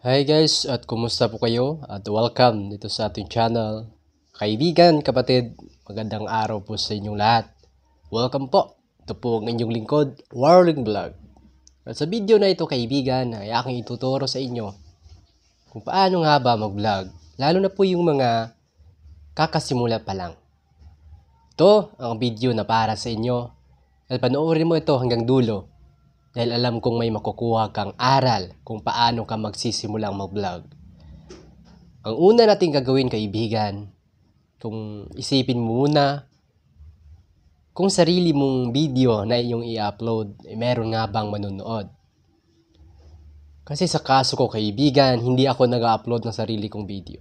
Hi guys, at kumusta po kayo? At welcome dito sa ating channel. Kaibigan, kapatid, magandang araw po sa inyong lahat. Welcome po. Ito po ang inyong lingkod, Warling Vlog. At sa video na ito kaibigan, ay aking ituturo sa inyo kung paano nga ba mag-vlog. Lalo na po yung mga kakasimula pa lang. Ito ang video na para sa inyo. At panoorin mo ito hanggang dulo dahil alam kong may makukuha kang aral kung paano ka magsisimulang mag-vlog. Ang una nating gagawin kaibigan, kung isipin mo muna kung sarili mong video na iyong i-upload, eh, meron nga bang manonood? Kasi sa kaso ko kaibigan, hindi ako nag-upload ng sarili kong video.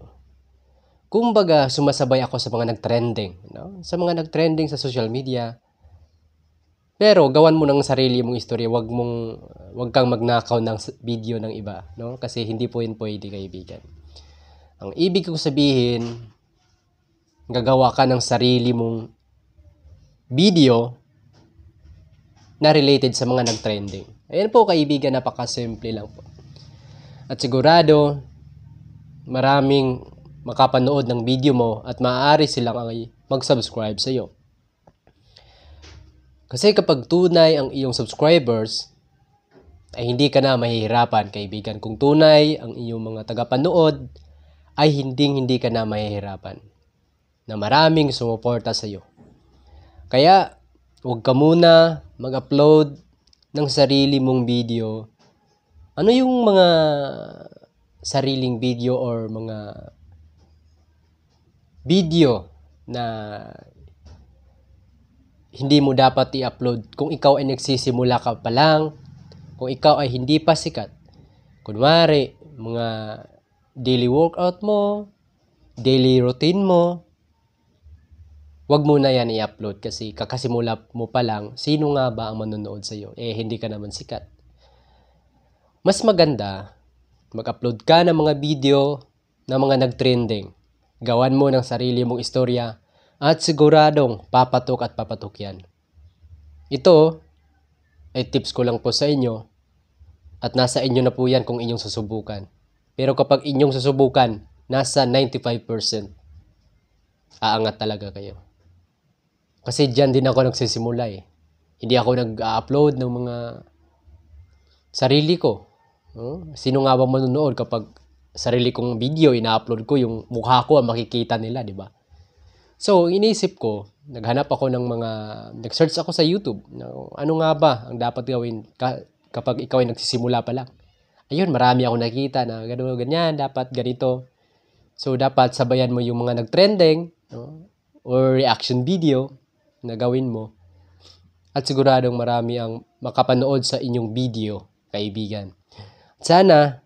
Kumbaga, sumasabay ako sa mga nag-trending. no? Sa mga nag-trending sa social media, pero gawan mo ng sarili mong istorya, wag mong wag kang magnakaw ng video ng iba, no? Kasi hindi po yun pwede kaibigan. Ang ibig ko sabihin, gagawa ka ng sarili mong video na related sa mga nagtrending. trending Ayan po kaibigan, napakasimple lang po. At sigurado, maraming makapanood ng video mo at maaari silang mag-subscribe sa iyo. Kasi kapag tunay ang iyong subscribers, ay hindi ka na mahihirapan kaibigan. Kung tunay ang iyong mga tagapanood, ay hinding hindi ka na mahihirapan na maraming sumuporta sa iyo. Kaya, huwag ka muna mag-upload ng sarili mong video. Ano yung mga sariling video or mga video na hindi mo dapat i-upload kung ikaw ay nagsisimula ka pa lang, kung ikaw ay hindi pa sikat. Kunwari, mga daily workout mo, daily routine mo, wag mo na yan i-upload kasi kakasimula mo pa lang, sino nga ba ang manonood sa'yo? Eh, hindi ka naman sikat. Mas maganda, mag-upload ka ng mga video ng mga nag-trending. Gawan mo ng sarili mong istorya at siguradong papatok at papatok yan. Ito ay tips ko lang po sa inyo at nasa inyo na po yan kung inyong susubukan. Pero kapag inyong susubukan, nasa 95%, aangat talaga kayo. Kasi dyan din ako nagsisimula eh. Hindi ako nag-upload ng mga sarili ko. Hmm? Sino nga ba manonood kapag sarili kong video, ina-upload ko, yung mukha ko ang makikita nila, di ba? So, inisip ko, naghanap ako ng mga, nag-search ako sa YouTube. Ano nga ba ang dapat gawin kapag ikaw ay nagsisimula pa lang? Ayun, marami ako nakita na gano'n, ganyan, dapat ganito. So, dapat sabayan mo yung mga nag-trending no? or reaction video na gawin mo. At siguradong marami ang makapanood sa inyong video, kaibigan. Sana,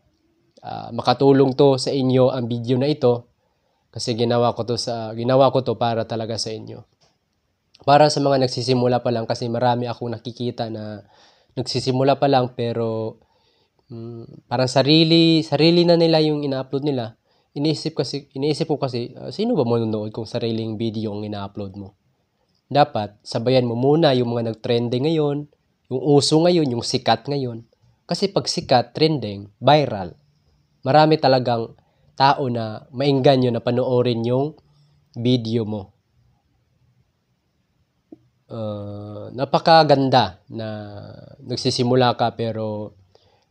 uh, makatulong to sa inyo ang video na ito kasi ginawa ko to sa ginawa ko to para talaga sa inyo. Para sa mga nagsisimula pa lang kasi marami ako nakikita na nagsisimula pa lang pero um, parang sarili sarili na nila yung ina-upload nila. Iniisip kasi iniisip ko kasi uh, sino ba manonood kung sariling video ang ina-upload mo? Dapat sabayan mo muna yung mga nag-trending ngayon, yung uso ngayon, yung sikat ngayon. Kasi pag sikat, trending, viral. Marami talagang tao na maingganyo na panoorin yung video mo. Uh, napakaganda na nagsisimula ka pero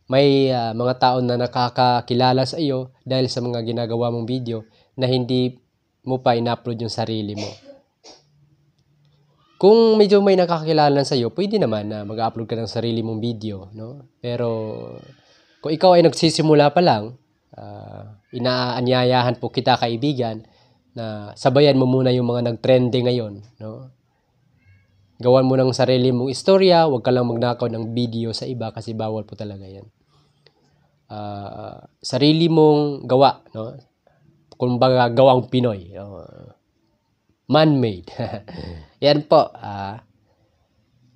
may uh, mga tao na nakakakilala sa iyo dahil sa mga ginagawa mong video na hindi mo pa in-upload yung sarili mo. Kung medyo may nakakilala sa iyo, pwede naman na mag-upload ka ng sarili mong video, no? Pero kung ikaw ay nagsisimula pa lang, uh, inaanyayahan po kita kaibigan na sabayan mo muna yung mga nagtrending ngayon, no? Gawan mo ng sarili mong istorya, huwag ka lang magnakaw ng video sa iba kasi bawal po talaga 'yan. Uh, sarili mong gawa, no? Kumbaga gawang Pinoy, no? man-made. Yan po, uh,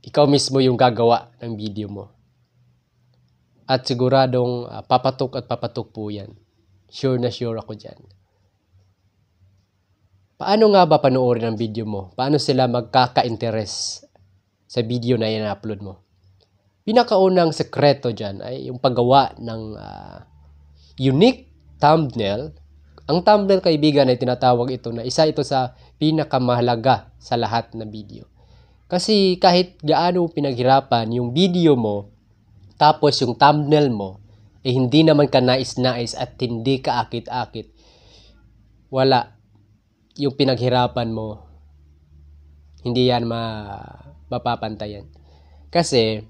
ikaw mismo yung gagawa ng video mo. At siguradong ah, papatok at papatok po yan. Sure na sure ako dyan. Paano nga ba panoorin ang video mo? Paano sila magkaka-interest sa video na ina-upload mo? Pinakaunang sekreto dyan ay yung paggawa ng uh, unique thumbnail. Ang thumbnail, kaibigan, ay tinatawag ito na isa ito sa pinakamahalaga sa lahat na video. Kasi kahit gaano pinaghirapan yung video mo, tapos yung thumbnail mo, eh hindi naman ka nais-nais at hindi ka akit-akit. Wala. Yung pinaghirapan mo, hindi yan ma mapapantayan. Kasi,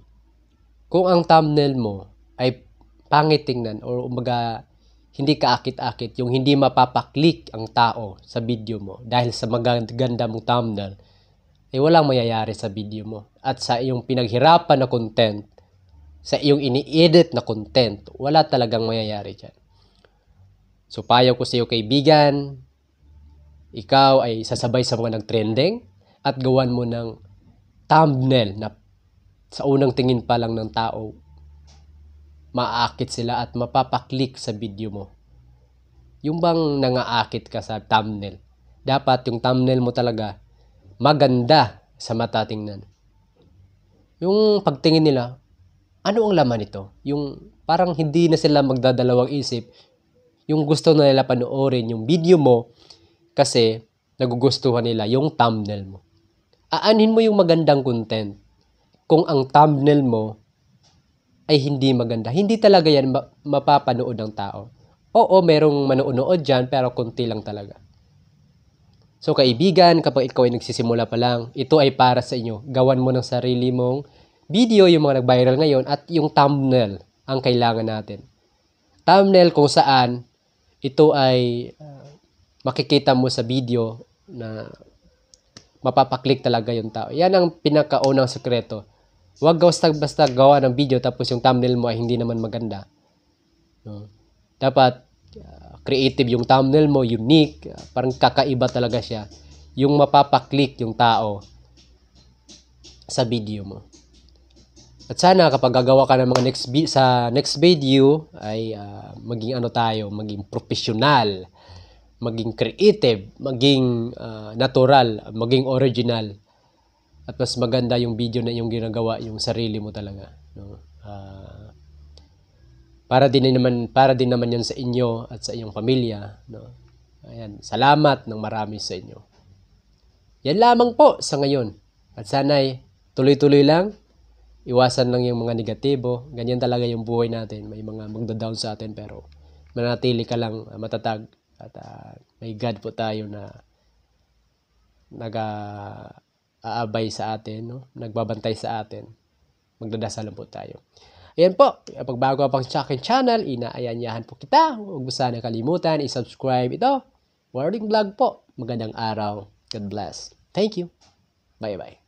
kung ang thumbnail mo ay pangit tingnan or umaga hindi ka akit-akit, yung hindi mapapaklik ang tao sa video mo dahil sa magaganda mong thumbnail, eh walang mayayari sa video mo. At sa iyong pinaghirapan na content, sa iyong ini-edit na content, wala talagang mayayari dyan. So, payo ko sa iyo kaibigan, ikaw ay sasabay sa mga nagtrending at gawan mo ng thumbnail na sa unang tingin pa lang ng tao, maaakit sila at mapapaklik sa video mo. Yung bang nangaakit ka sa thumbnail, dapat yung thumbnail mo talaga maganda sa mata tingnan. Yung pagtingin nila, ano ang laman nito? Yung parang hindi na sila magdadalawang isip yung gusto na nila panoorin yung video mo kasi nagugustuhan nila yung thumbnail mo. Aanin mo yung magandang content kung ang thumbnail mo ay hindi maganda. Hindi talaga yan mapapanood ng tao. Oo, merong manonood dyan, pero konti lang talaga. So kaibigan, kapag ikaw ay nagsisimula pa lang, ito ay para sa inyo. Gawan mo ng sarili mong video yung mga nag-viral ngayon at yung thumbnail ang kailangan natin. Thumbnail kung saan ito ay ah, makikita mo sa video na mapapaklik talaga yung tao. Yan ang pinakaunang sekreto. Huwag basta, basta gawa ng video tapos yung thumbnail mo ay hindi naman maganda. No? Dapat ah, creative yung thumbnail mo, unique, ah, parang kakaiba talaga siya. Yung mapapaklik yung tao sa video mo. At sana kapag gagawa ka ng mga next sa next video ay uh, maging ano tayo, maging professional, maging creative, maging uh, natural, maging original. At mas maganda yung video na yung ginagawa yung sarili mo talaga, no? Uh, para din naman para din naman 'yan sa inyo at sa iyong pamilya, no? Ayan, salamat ng marami sa inyo. Yan lamang po sa ngayon. At sana'y tuloy-tuloy lang iwasan lang yung mga negatibo. Ganyan talaga yung buhay natin. May mga magda-down sa atin pero manatili ka lang uh, matatag at uh, may God po tayo na nag-aabay sa atin, no? nagbabantay sa atin. Magdadasalan po tayo. Ayan po, pagbago bago ka sa akin channel, inaayanyahan po kita. Huwag mo sana kalimutan, isubscribe ito. Morning vlog po. Magandang araw. God bless. Thank you. Bye-bye.